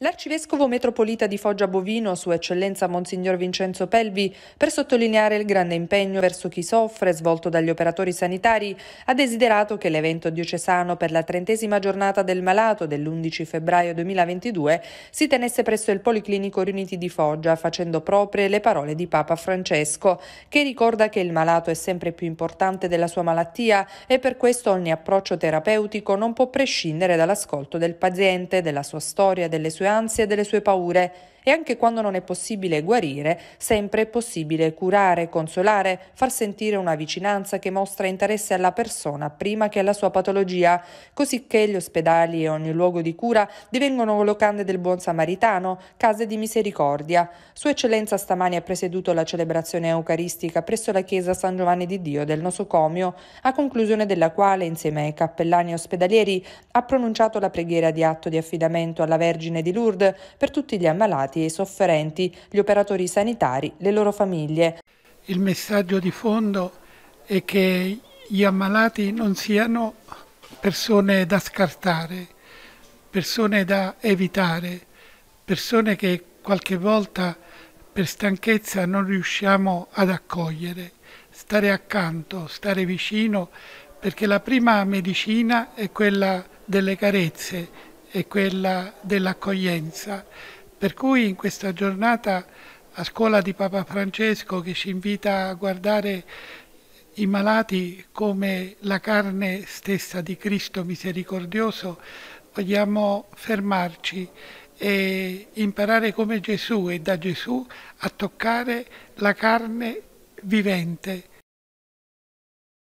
L'arcivescovo metropolita di Foggia Bovino, Sua Eccellenza Monsignor Vincenzo Pelvi, per sottolineare il grande impegno verso chi soffre svolto dagli operatori sanitari, ha desiderato che l'evento diocesano per la trentesima giornata del malato dell'11 febbraio 2022 si tenesse presso il Policlinico Riuniti di Foggia, facendo proprie le parole di Papa Francesco, che ricorda che il malato è sempre più importante della sua malattia e per questo ogni approccio terapeutico non può prescindere dall'ascolto del paziente, della sua storia, delle sue sue ansie e delle sue paure e anche quando non è possibile guarire, sempre è possibile curare, consolare, far sentire una vicinanza che mostra interesse alla persona prima che alla sua patologia, cosicché gli ospedali e ogni luogo di cura divengono locande del buon samaritano, case di misericordia. Sua Eccellenza stamani ha presieduto la celebrazione eucaristica presso la chiesa San Giovanni di Dio del nosocomio, a conclusione della quale insieme ai cappellani ospedalieri ha pronunciato la preghiera di atto di affidamento alla Vergine di Lourdes per tutti gli ammalati malati e sofferenti, gli operatori sanitari, le loro famiglie. Il messaggio di fondo è che gli ammalati non siano persone da scartare, persone da evitare, persone che qualche volta per stanchezza non riusciamo ad accogliere, stare accanto, stare vicino, perché la prima medicina è quella delle carezze, è quella dell'accoglienza per cui in questa giornata a scuola di Papa Francesco che ci invita a guardare i malati come la carne stessa di Cristo misericordioso, vogliamo fermarci e imparare come Gesù e da Gesù a toccare la carne vivente